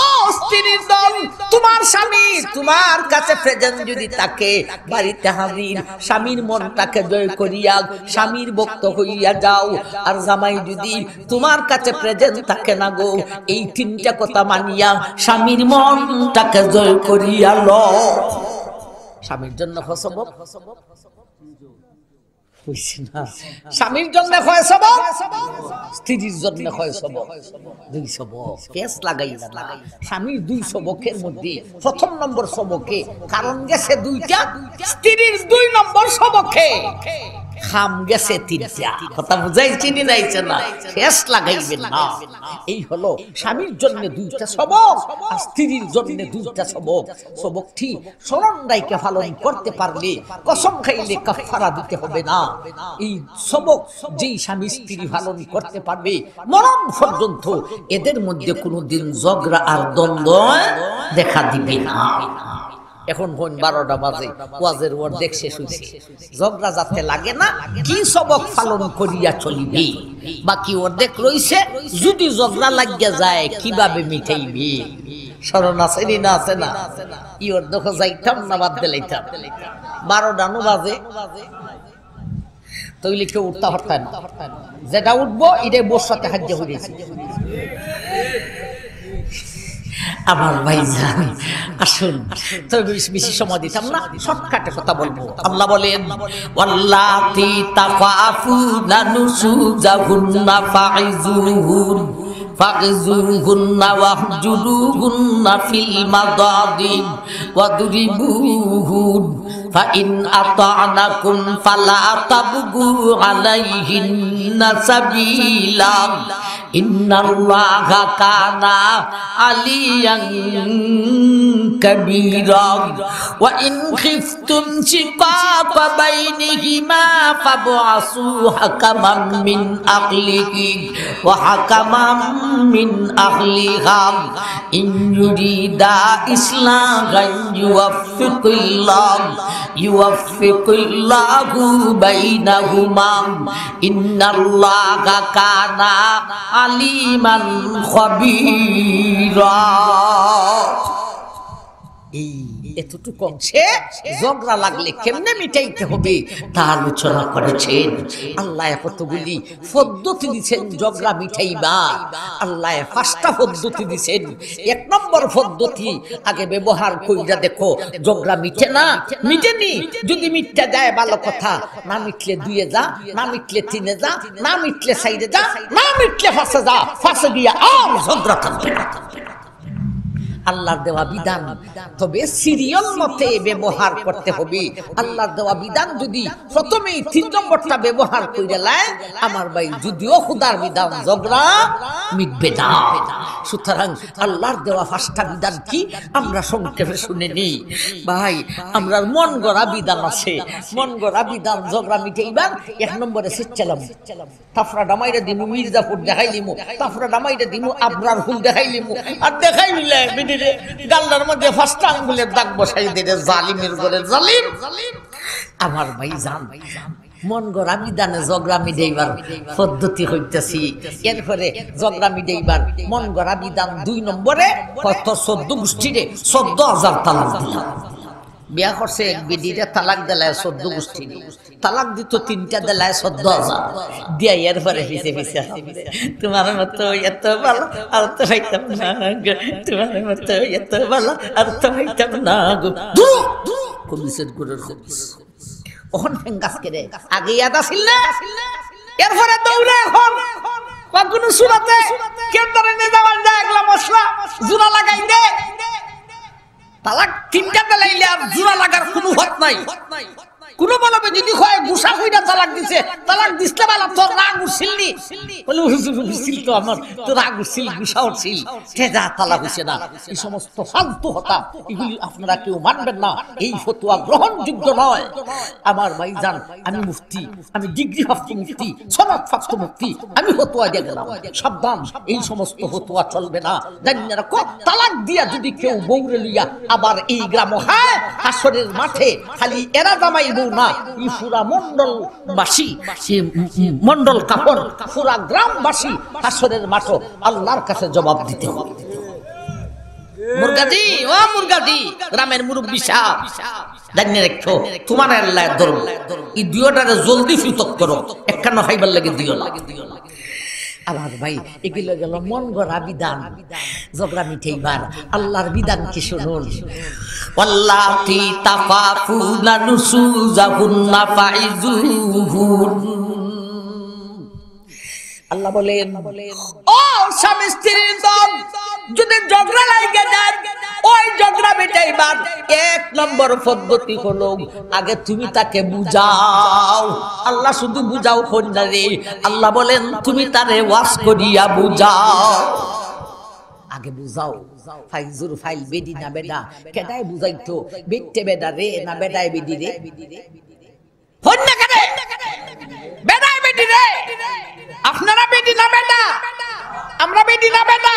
S1: ও স্ত্রীর দল তোমার স্বামী তোমার কাছে প্রেজেন্ট যদি তাকে বাড়িতে হাজির স্বামীর মনটাকে জয় করিয়া স্বামীর ভক্ত হইয়া যাও আর জামাই যদি তোমার কাছে প্রেজেন্ট থাকে না গো এই তিনটা কথা মানিয়া স্বামীর মনটাকে জয় করিয়া ল স্বামীর জন্য হসব হসব স্বামীর জন্য হয় সব স্ত্রীর জন্য হয় সব দুই সব কেস লাগাই না স্বামীর দুই সবকের মধ্যে প্রথম নম্বর সবকে কারণ গেছে দুইটা স্ত্রীর দুই নম্বর সবকে খাম গেছে তিনটা কথা বুঝাই চিনি নাইছে না শেষ লাগাইবেন না এই হলো স্বামীর জন্য দুইটা সবক আর স্ত্রীর জন্য দুইটা সবক সবকটি স্মরণ রাইকে পালন করতে পারলে কসম খাইলে কাফারা দিতে হবে না এই সবক যেই স্বামী স্ত্রী পালন করতে পারবে মরণ পর্যন্ত এদের মধ্যে কোনোদিন ঝগড়া আর দ্বন্দ্ব
S2: দেখা দিবে না
S1: এখন হন বারোটা বাজে ওয়াজের ওয়ার দেখছে শুইছে ঝগড়া যাতে লাগে না কি সবক পালন করিয়া চলিবি বাকি অর্ধেক রইছে যদি ঝগড়া লাগিয়া যায় কিভাবে মিঠাইবি স্মরণ আছে নি না আছে না ই অর্ধেক যাইতাম না বাদ দিলাইতাম বারোটা নো বাজে তৈলি কেউ উঠতে হরতায় যেটা উঠবো এটাই বসাতে সাহায্য হয়েছে আমার ভাই যান আসুন তো বেশি সময় দিতাম না শর্টকাটে কথা বলবো আল্লাহ বলেন ওয়াল্লাতি তাকাফুনা নুসুজাহুন্না ফাইজুহুন فاغزوهن واهجروهن في المضاجع واضربوهن فإن أطعنكم فلا تبغوا عليهن سبيلا إن الله كان عليا كبيرا وإن خفتم شقاق بينهما فابعثوا حكما من أهله وحكما من أهلها إن يريدا إسلاما يوفق الله يوفق الله بينهما إن الله كان عليما خبيرا إيه. এতটুকু অংশে ঝগড়া লাগলে কেমনে মিটাইতে হবে তা আলোচনা করেছেন আল্লাহ কতগুলি পদ্ধতি দিছেন ঝগড়া মিটাইবা আল্লাহ পাঁচটা পদ্ধতি দিছেন এক নম্বর পদ্ধতি আগে ব্যবহার কইরা দেখো ঝগড়া মিটে না মিটেনি যদি মিটতে যায় ভালো কথা না মিটলে দুয়ে যা না মিটলে তিনে যা না মিটলে সাইডে যা না মিটলে ফাঁসে যা ফাঁসে গিয়া আর ঝগড়া থাকবে না থাকবে না আল্লাহর দেওয়া বিধান তবে সিরিয়াল মতে ব্যবহার করতে হবে আল্লাহর দেওয়া বিধান যদি প্রথমে তিন নম্বরটা ব্যবহার করে লায় আমার ভাই যদিও খুদার বিধান ঝগড়া মিটবে না সুতরাং আল্লাহর দেওয়া ফাঁসটা বিধান কি আমরা সংক্ষেপে শুনে নিই ভাই আমরা মন গড়া বিধান আছে মন গড়া বিধান ঝগড়া মিটাইবার এক নম্বরে সিচ্ছালাম তাফরা ডামাইরা দিমু মির্জাপুর দেখাইলিমু তাফরা ডামাইরা দিমু আবরার ফুল দেখাইলিমু আর দেখাই নিলে দিলে গাল্লার মধ্যে আঙ্গুলের দাগ বসাই দিলে জালিমের গলে জালিম আমার ভাই জান মন গড়া দানে জগরা মিডেইবার পদ্ধতি হইতেছি এরপরে জগরা মিডেইবার মন গড়া বিধান দুই নম্বরে কত চোদ্দ গোষ্ঠীরে চোদ্দ হাজার তালা দিলাম বিয়া করছে এক বিদিটা তালাক দেলায় চোদ্দ গোষ্ঠী তালাক দিত তিনটা দেলায় চোদ্দ হাজার দিয়া ইয়ার পরে পিছে পিছে তোমার মতো এত ভালো আর তো ভাইতাম না তোমার মতো এত ভালো আর তো ভাইতাম না গো কমিসের গুড়ের কমিস ওখান ফেঙ্গাস কেড়ে আগে ইয়াদ আসিল না এরপরে দৌড়ে এখন বা কোনো সুরাতে কেন্দ্রে নিয়ে যাওয়ার যায় এগুলা মশলা জুরা লাগাই দে তালাক তিনটা বেলাইলে আর জোড়া লাগার কোনো হত নাই কোনো মানবে যদি হয় গুসা কইরা তালাক দিছে তালাক দিছলে বালা তোর রাগ উছিলনি বলে হুজুর উঠছিল তো আমার তো রাগ উছিল গুসা উছিল উঠছিল যা তালাক হইছে না এই সমস্ত ফালতু কথা এগুলি আপনারা কেউ মানবেন না এই ফতোয়া গ্রহণযোগ্য নয় আমার ভাই জান আমি মুফতি আমি ডিগ্রি প্রাপ্ত মুফতি সনদ প্রাপ্ত মুফতি আমি ফতোয়া দিয়ে গেলাম সাবধান এই সমস্ত ফতোয়া চলবে না জানি কত তালাক দিয়া যদি কেউ বউরে লইয়া আবার এই গ্রাম হয় হাসরের মাঠে খালি এরা জামাই বউ না ই পুরা মন্ডল বাসী মন্ডল কাপন পুরা গ্রাম বাসী হাসরের মাঠও আল্লাহর কাছে জবাব দিতে হবে মুরগাদি জলদি করো একখানো লাগে লাগে দিও লাগে আমার ভাই এগুলো গেল মন গড়া বিধান ঝগড়া মিঠেইবার আল্লাহর বিধান কি শুনুন واللاتي تخافون نشوزهن فعزوهن আল্লাহ বলেন ও স্বামী স্ত্রীর যদি ঝগড়া লাগে যায় ওই ঝগড়া মেটাইবার এক নম্বর পদ্ধতি হলো আগে তুমি তাকে বুঝাও আল্লাহ শুধু বুঝাও কন্যা রে আল্লাহ বলেন তুমি তারে ওয়াশ করিয়া বুঝাও আগে বুঝাও ফাইজুর ফাইল বেদি না বেডা কেডায় বুঝাইতো বেটে বেডা রে না বেডায় বেদি রে হন্যা করে বেডায় বেদি রে আপনারা বেদি না বেডা আমরা বেদি না বেডা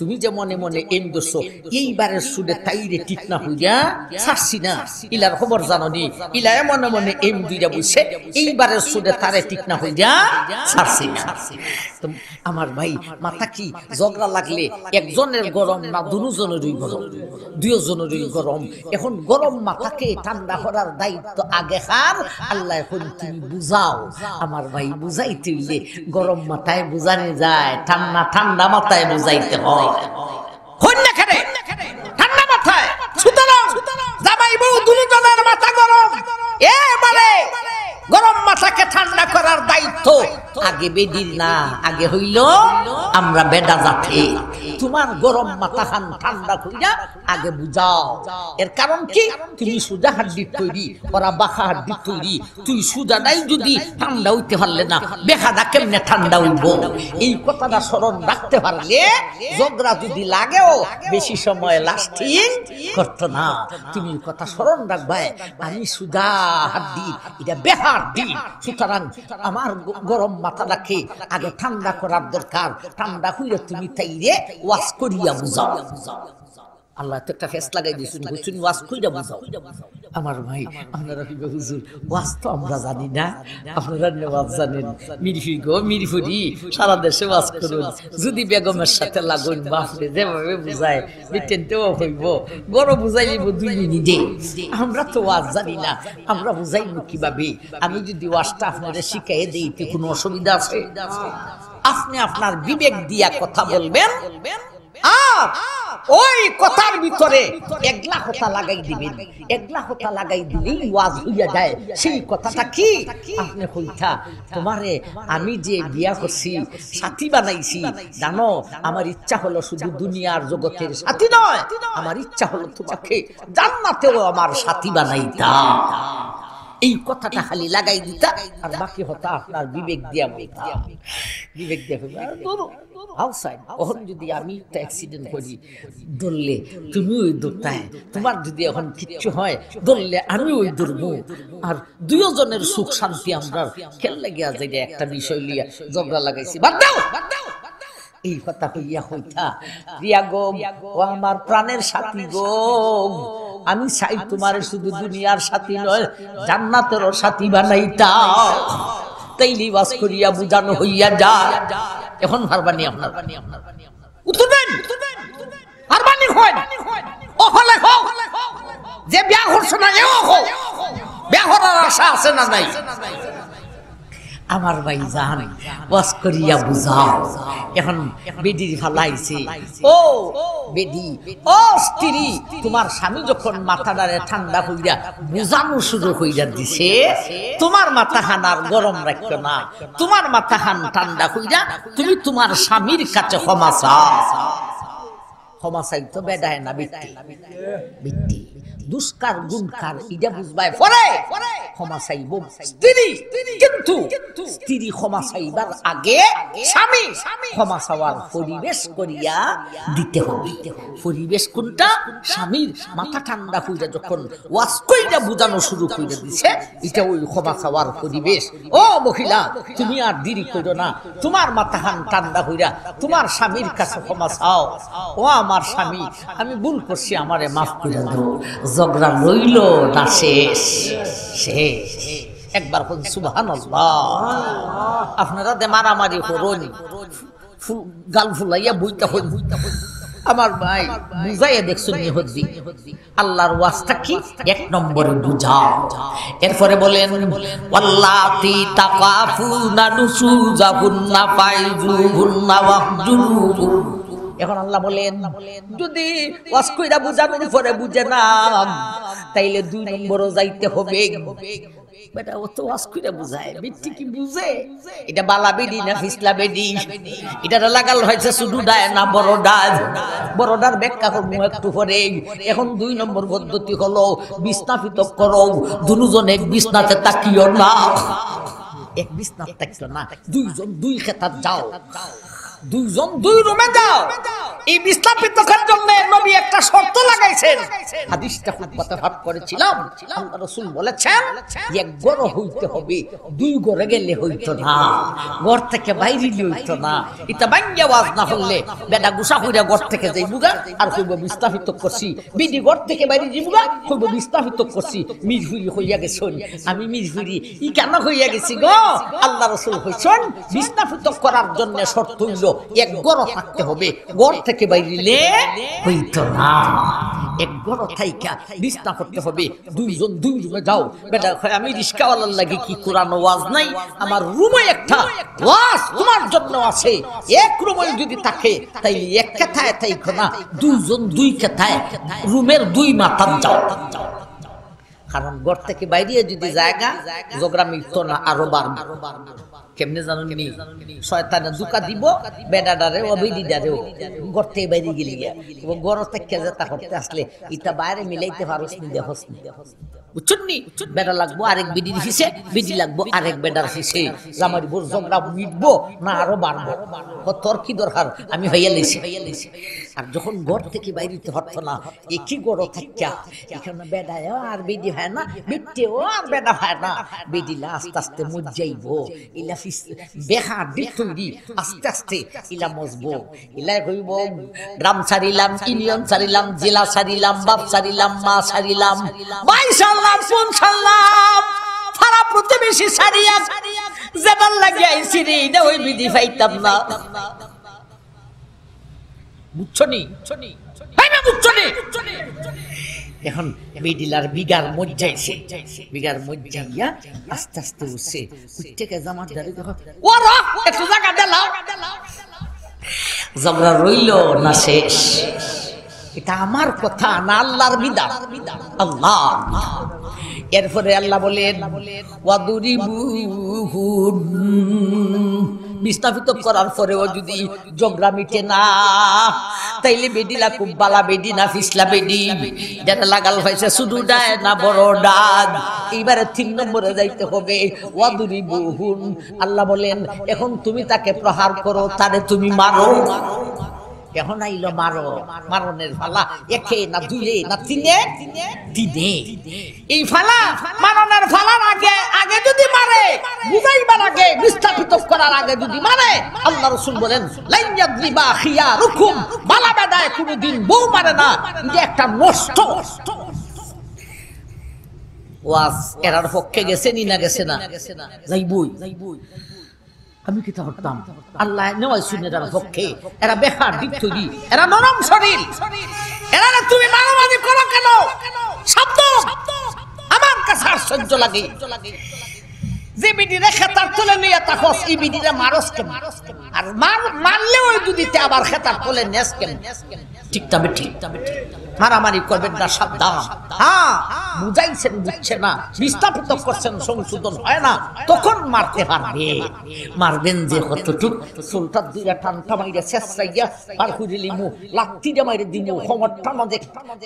S1: তুমি যে মনে মনে এন্দোস এইবারের সুদে রে ঠিক না হইয়া ছাড়ছি না ইলার খবর জাননি ইলায় মনে মনে এম যা বুঝছে এইবারের সুদে তারে ঠিক না হইয়া ছাড়ছি না আমার ভাই মাথা কি ঝগড়া লাগলে একজনের গরম না দুজনেরই গরম দুজনেরই গরম এখন গরম মাথাকে ঠান্ডা করার দায়িত্ব আগে হার আল্লাহ এখন তুমি বুঝাও আমার ভাই বুঝাইতে গরম মাথায় বুঝানো যায় ঠান্ডা ঠান্ডা মাথায় বুঝাইতে হয় হয় হন না খেলে ঠান্ডা মাথায় মাথাকে ঠান্ডা করার দায়িত্ব আগে বেদির না আগে হইল আমরা বেডা জাতি তোমার গরম মাথা খান ঠান্ডা কইরা আগে বুঝাও এর কারণ কি তুমি সোজা হাড্ডি তৈরি ওরা বাঁকা হাড্ডি তৈরি তুই সোজা নাই যদি ঠান্ডা হইতে পারলে না বেখাদা কেমনে ঠান্ডা হইব এই কথাটা স্মরণ রাখতে পারলে জগরা যদি লাগেও বেশি সময় লাস্টিং করতো না তুমি কথা স্মরণ রাখবে আমি সোজা হাড্ডি এটা বেহা হাড্ডি সুতরাং আমার গরম মাথা রাখে আগে ঠান্ডা করার দরকার ঠান্ডা হইলে তুমি তাইরে ওয়াশ করিয়া বুঝাও বুঝাও আল্লাহ তো একটা লাগাই দিয়েছেন বুঝছেন ওয়াজ বুঝাও আমার ভাই আপনারা হুজুর ওয়াজ তো আমরা জানি না আপনারা নেওয়াজ জানেন মিরফি গো মিরফুরি সারা দেশে ওয়াজ করুন যদি বেগমের সাথে লাগুন বাপরে যেভাবে বুঝায় বিটেন তো হইব বড় বুঝাইব দুই মিনিটে আমরা তো ওয়াজ জানি না আমরা বুঝাইব কিভাবে আমি যদি ওয়াজটা আপনারা শিখাই দিই কোনো অসুবিধা আছে আপনি আপনার বিবেক দিয়া কথা বলবেন ওই কথার ভিতরে একলা কথা লাগাই দিবেন একলা কথা লাগাই দিলেই ওয়াজ হইয়া যায় সেই কথাটা কি আপনি কইতা তোমারে আমি যে বিয়া করছি সাথী বানাইছি জানো আমার ইচ্ছা হলো শুধু দুনিয়ার জগতের সাথী নয় আমার ইচ্ছা হলো তোমাকে জান্নাতেও আমার সাথী বানাইতা এই কথাটা খালি লাগাই দিতা আর বাকি হতা আপনার বিবেক দিয়া বলতা বিবেক দিয়া ধরো আউটসাইড এখন যদি আমি একটা অ্যাক্সিডেন্ট করি দৌড়লে তুমি ওই দৌড়তায় তোমার যদি এখন কিচ্ছু হয় দৌড়লে আমি ওই দৌড়ব আর দুইজনের সুখ শান্তি আমরা খেল লাগিয়া যেটা একটা বিষয় লিয়া ঝগড়া লাগাইছি বাদ দাও এই কথা হইয়া হইতা প্রিয়া গো আমার প্রাণের সাথী গো আমি চাই তোমার শুধু দুনিয়ার সাথী নয় জান্নাতেরও সাথী বানাইটা তাই লিবাস করিয়া বুঝানো হইয়া যা এখন ভারবানি আপনার উঠবেন ভারবানি হয় অহলে হোক যে বিয়া করছো না এও হোক বিয়া আশা আছে না নাই আমার ভাই জাহান বস করিয়া বুঝাও এখন বেদি ফালাইছে ও বেদি ও স্ত্রী তোমার স্বামী যখন মাথাটারে ঠান্ডা হইয়া বুঝানো সুযোগ হইয়া দিছে তোমার মাথা খান আর গরম রাখো না তোমার মাথা খান ঠান্ডা হইয়া তুমি তোমার স্বামীর কাছে ক্ষমা চাও ক্ষমা চাই তো বেদায় না বৃত্তি বৃত্তি দুষ্কার গুণকার ইটা বুঝবায় পরে ক্ষমা চাইব স্ত্রী কিন্তু স্ত্রী ক্ষমা চাইবার আগে স্বামী ক্ষমা চাওয়ার পরিবেশ করিয়া দিতে হবে পরিবেশ কোনটা স্বামীর মাথা ঠান্ডা হইয়া যখন ওয়াজ কইটা বুঝানো শুরু করে দিছে এটা ওই ক্ষমা চাওয়ার পরিবেশ ও মহিলা তুমি আর দেরি করো না তোমার মাথা হান ঠান্ডা হইয়া তোমার স্বামীর কাছে ক্ষমা চাও ও আমার স্বামী আমি ভুল করছি আমারে মাফ করে দাও ঝগড়া রইল না শেষ শেষ একবার হন সুবাহান আপনারা দে মারামারি হরণ গাল ফুলাইয়া বইটা হন আমার ভাই বুঝাইয়া দেখছো নিহদ্দি আল্লাহর ওয়াজটা কি এক নম্বরে বুঝাও এরপরে বলেন ওয়াল্লাতি তাকাফুনা নুসুজাহুন্না ফাইজুহুন্না ওয়াহজুরুহুন্না এখন আল্লাহ বলেন যদি ওয়াসকুইরা কইরা বুঝানোর বুঝে না তাইলে দুই নম্বরও যাইতে হবে এটা ও তো বুঝায় কি বুঝে এটা বালাবেদি না লাগাল হয়েছে শুধু না বড় ডায় বড়ডার ব্যাখ্যা করবো একটু পরে এখন দুই নম্বর পদ্ধতি হলো বিস্তাপিত করো দুজন এক বিছনাতে তাকিও না এক বিছনাতে তাকিও না দুইজন দুই খেতার যাও দুইজন দুই রুমে এই জন্য নবী একটা শর্ত লাগাইছেন হাদিসটা করেছিলাম আল্লাহ রাসূল বলেছেন গড় হইতে হবে দুই গড়ে গেলে হইতো না থেকে বাইরে হইতো না এটা বাঙ্গে না হলে গুসা থেকে যাই বুগা আর কইব করছি বিডি থেকে বাইরে কইব করছি হইয়া গেছন আমি মিরহুরি ই কেন হইয়া গেছি গো আল্লাহ রাসূল হইছন বিস্তাপিত করার জন্য শর্ত হইল এক গড় থাকতে হবে গড় থেকে বাইরিলে না এক গড় থাইকা করতে হবে দুইজন দুই রুমে যাও বেটা আমি রিস্কাওয়ালার লাগে কি কোরআন ওয়াজ নাই আমার রুমে একটা ওয়াজ তোমার জন্য আছে এক রুমে যদি থাকে তাই এক কথায় থাইকো না দুইজন দুই কথায় রুমের দুই মাথা যাও কারণ গড় থেকে বাইরে যদি জায়গা জোগ্রাম না আরো বার কেমনে জানো নি শয়তানে দুকা দিব বেডাডারে অবিদি দারে গর্তে বাইরে গেলি গিয়া গর থেকে তা করতে আসলে ইটা বাইরে মিলাইতে পারোস নি দেখোস নি বুঝছনি বেডা লাগবো আরেক বিডি দিছে বিডি লাগবো আরেক বেডা দিছে জামার বোর জগড়া মিটবো না আরো বাড়বো তোর কি দরকার আমি হইয়া লইছি হইয়া লইছি আর যখন গর থেকে বাইরে দিতে পারতো না এ কি গড় থাকিয়া এখানে বেডায় আর বিডি হয় না বিটতেও আর বেডা হয় না বিডি আস্তে আস্তে মুজাইবো ইলাফি বেহা ডিটুরি আস্তে আস্তে ইলা মজবো ইলাই কইব গ্রাম সারিলাম ইউনিয়ন সারিলাম জেলা সারিলাম বাপ সারিলাম মা সারিলাম ভাই সারলাম বোন সারলাম সারা প্রতিবেশী সারিয়া জেবার লাগি আইছি রে এটা ওই বিধি পাইতাম না বুঝছনি বুঝছনি বুঝছনি এখন মিডিলার বিগার মজ্জাইছে বিগার মজ্জাইয়া আস্তে আস্তে উঠছে উঠতে জামার দাঁড়ি দেখো ও একটু জায়গা দেলাও জবরা রইল না শেষ এটা আমার কথা না আল্লাহর বিধান আল্লাহ এরপরে আল্লাহ বলেন ওয়াদুরিবু বিস্তাপিত করার পরেও যদি জগড়া মিটে না তাইলে বেডিলা খুব বালা বেডি না ফিসলা বেডি যেটা লাগাল হয়েছে শুধু ডায় না বড় ডাক এইবারে তিন নম্বরে যাইতে হবে ওয়াদুরি বহুন আল্লাহ বলেন এখন তুমি তাকে প্রহার করো তারে তুমি মারো এখন আইলো মারো মারনের ফালা একে না দুয়ে না তিনে দিনে এই ফালা মারনের ফালার আগে আগে যদি মারে বুঝাইবার আগে বিস্থাপিত করার আগে যদি মারে আল্লাহ রসুল বলেন লাইয়াদলি বা খিয়া রুকুম বালা বেদায় কোনোদিন বউ মারে না যে একটা নষ্ট ওয়াজ এরার পক্ষে গেছে নি না গেছে না যাইবই যাইবই আমি কি হরতাম আল্লাহ নেওয়াই শুনে সুন্নেতার পক্ষে এরা বেহার দিক এরা নরম শরীর এরা তুমি মানবাদি করো কেন শব্দ আমার কাছে আশ্চর্য লাগে যে বিডিরে খেতার তুলে নিয়ে তাকস এই বিডিরে মারস কেন আর মার মারলে ওই দুদিতে আবার খেতার তুলে নেস কেন ঠিক তবে ঠিক তবে ঠিক মারামারি করবেন না সাবধান হ্যাঁ বুঝাইছেন বুঝছে না বিস্তাপিত করছেন সংশোধন হয় না তখন মারতে পারবে মারবেন যে কতটুক সুলতান দুইটা টানটা মাইরে শেষ চাইয়া আর হুড়ি লিমু লাত্তিটা মাইরে দিমু হোমরটা মাঝে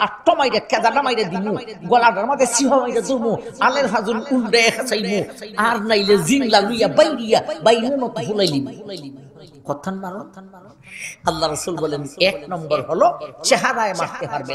S1: আটটা মাইরে কেদাটা মাইরে দিমু গলাটার মাঝে সিংহ মাইরে দুমু আলের হাজুন উল্ডে খাইমু আর নাইলে জিংলা লুইয়া বাইরিয়া বাইরে মতো ভুলাইলি কথান মারো আল্লাহ রসুল বলেন এক নম্বর হলো চেহারায় মারতে পারবে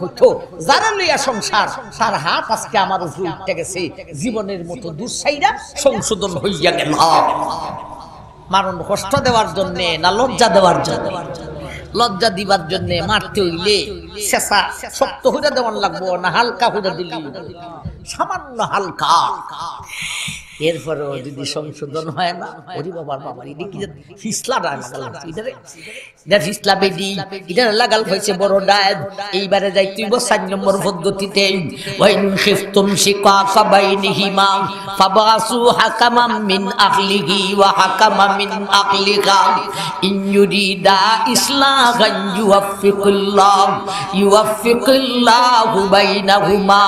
S1: করলে হইতো যারা লইয়া সংসার তার হাত আজকে আমার উল্টে গেছে জীবনের মতো দুঃসাইরা সংশোধন হইয়া গেল মারণ কষ্ট দেওয়ার জন্যে না লজ্জা দেওয়ার জন্য লজ্জা দিবার জন্য মারতে হইলে শেষা শক্ত হইয়া দেওয়ার লাগবো না হালকা হইয়া দিলি সামান্য হালকা এরপরে যদি সংশোধন হয় না ওরে বাবার বাবার এটা কি এটা লাগাল হয়েছে বড় এইবারে যাই তুই চার নম্বর পদ্ধতিতে ওয়াইন খিফতুম শিকাকা বাইনিহিমা ফাবাসু হাকামাম মিন আহলিহি ওয়া হাকামাম মিন আহলিকা ইন ইউরিদা ইসলাহান বাইনাহুমা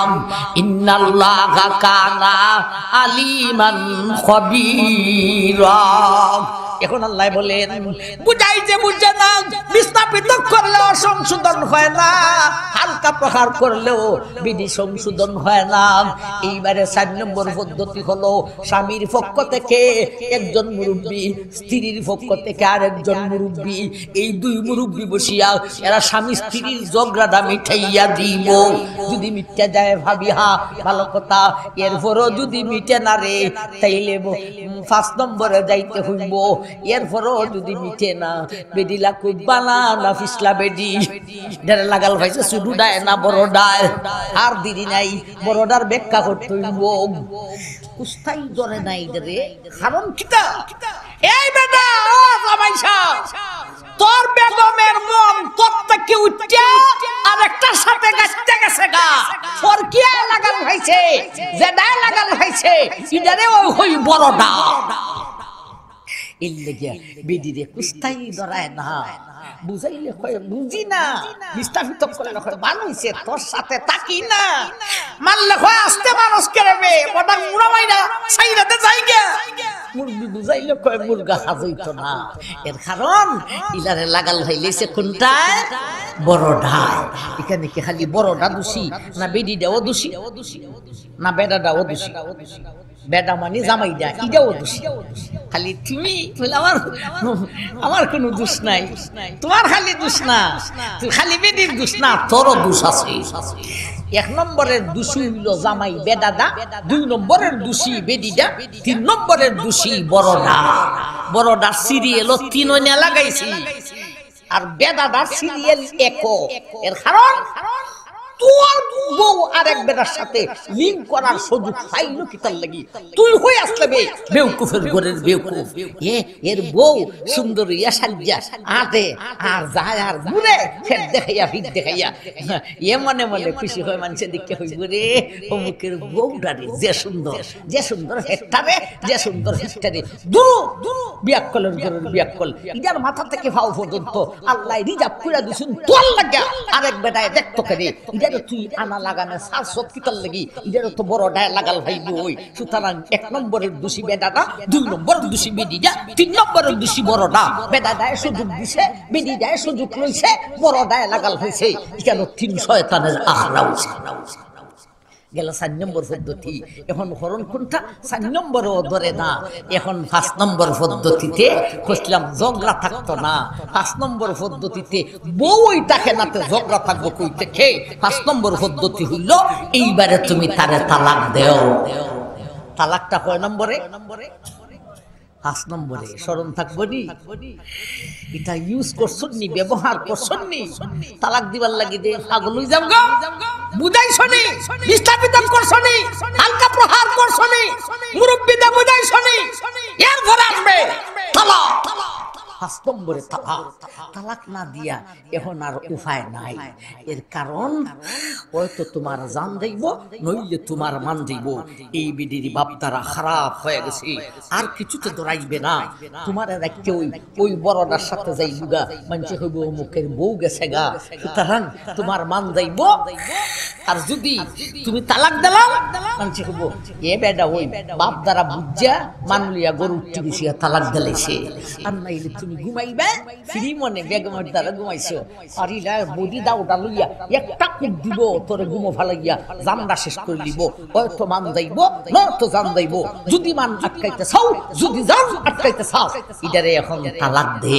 S1: ইন ইন্নাল্লাহা কানা আলিমান খবীরা এখন আল্লাহ বলেন বুঝাই যে বুঝে না বিস্তাপিত করলে সংশোধন হয় না হালকা প্রহার করলেও বিধি সংশোধন হয় না এইবারে চার নম্বর পদ্ধতি হলো স্বামীর পক্ষ থেকে একজন মুরব্বী স্ত্রীর পক্ষ থেকে আরেকজন মুরব্বী এই দুই মুরব্বী বসিয়া এরা স্বামী স্ত্রীর জগড়াটা মিঠাইয়া দিব যদি মিথ্যা যায় ভাবি হা ভালো কথা এরপরও যদি মিটে না রে তাইলে পাঁচ নম্বরে যাইতে হইব এরপরও যদি মিঠে না বেদি কই না ফিসলা বেদি ডেরে লাগাল ভাইছে শুধু ডায় না বড় ডায় আর দিদি নাই বড় ব্যাখ্যা করতে কুস্তাই নাই রে কারণ কিতা এই বেটা ও তোর বেগমের মন তোর উঠছে আর একটা সাথে গাছতে গেছে গা তোর কি লাগাল হয়েছে যে লাগাল হয়েছে ওই বড় ডা اللي جا بدي دي قصتي درانا বুঝাইলে কয় বুঝি না বিস্তারিত করলে কয় মানুষে তোর সাথে থাকি না মানলে কয় আসতে মানুষ কেড়ে ওটা মুড়া মাইরা সাইরাতে যাই মুরগি বুঝাইলে কয় মুরগা হাজইতো না এর কারণ ইলারে লাগাল হইলেছে কোনটায় বড়ডা এখানে কি খালি না বেডি দেও দোষী না বেডা দাও দোষী বেডা মানে জামাই দা ইদাও দোষী খালি তুমি আমার আমার কোনো দোষ নাই তোমার খালি দোষ না খালি বেদির দোষ না তোর দোষ আছে এক নম্বরের দোষী হইল জামাই বেদাদা দুই নম্বরের দোষী বেদিদা তিন নম্বরের দোষী বড়দা বড়ডা সিরিয়াল তিননে লাগাইছি আর বেদাদা সিরিয়াল এক এর কারণ আর এক বেটার সাথে সুন্দর অমুকের বউটা রে যে সুন্দর যে সুন্দর হেট্টারে যে সুন্দর হেট্টারে দুরু দুরু বিয়াক্কলের ঘরের বিয়াক্কল ইদার মাথা থেকে ভাও পর্যন্ত আল্লাহ রিজাব করে দিছুন তোর লাগে আরেক বেটায় দেখতো কেন ইডারে তুই আনা লাগানো সার সৎকিতার লাগি ইডারে তো বড় ডায় লাগাল ভাই বই সুতরাং এক নম্বরের দোষী বেদাটা দুই নম্বর দোষী বেদিটা তিন নম্বরের দোষী বড়টা বেদা দায় সুযোগ দিছে বেদি দায় সুযোগ লইছে বড় ডায় লাগাল হয়েছে কেন তিন শয়তানের আহরা উচিত গেল চার নম্বর পদ্ধতি এখন হরণ কোনটা চার নম্বরও ধরে না এখন পাঁচ নম্বর পদ্ধতিতে খুঁজলাম ঝগড়া থাকতো না পাঁচ নম্বর পদ্ধতিতে বউ ওইটাকে নাতে ঝগড়া থাকবো কই থেকে পাঁচ নম্বর পদ্ধতি হইল এইবারে তুমি তারে তালাক দেও তালাকটা কয় নম্বরে নম্বরে পাঁচ নম্বরে স্মরণ থাকবো নি এটা ইউজ করছো নি ব্যবহার করছো নি তালাক দিবার লাগি দে পাগল হয়ে যাবো বুঝাই শুনি বিস্থাপিতম করছনি হালকা প্রহার করছনি মুরব্বিদা বুঝাই শুনি এর ঘরে আসবে তালা পাঁচ নম্বরে তালাক না দিয়া এখন আর উপায় নাই এর কারণ হয়তো তোমার জান নইলে তোমার মান দেইব এই বিডির বাপ দ্বারা খারাপ হয়ে গেছে আর কিছুতে না তোমার ওই বড়টার সাথে যাই হইব মুখের বউ গেছে গা সুতরাং তোমার মান যাইব আর যদি তুমি তালাক দিলাম মানুষে হইব এ বেডা ওই বাপ দ্বারা মানলিয়া তালাক আর নাইলে তুমি ঘুমাইবে শ্রীমনে বেগমের দ্বারা ঘুমাইছো পারিলা বডি লইয়া একটা কুক দিব ঘুমো ফালাইয়া শেষ করে দিব মান জান যদি মান আটকাইতে চাও যদি জান আটকাইতে চাও এটারে এখন তালাক দে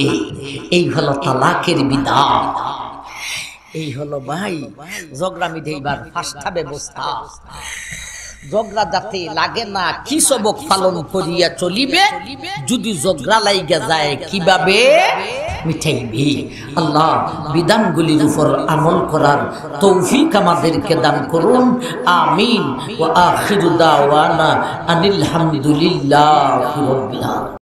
S1: এই হলো তালাকের বিধান এই হলো ভাই জগরামি দেইবার ফার্স্ট ব্যবস্থা ঝগড়া যাতে লাগে না কি সবক পালন করিয়া চলিবে যদি ঝগড়া লাইগা যায় কিভাবে মিঠাইবি আল্লাহ বিধানগুলির উপর আমল করার তৌফিক আমাদেরকে দান করুন আমিন ও আখির দাওয়ানা আনিল হামদুলিল্লাহ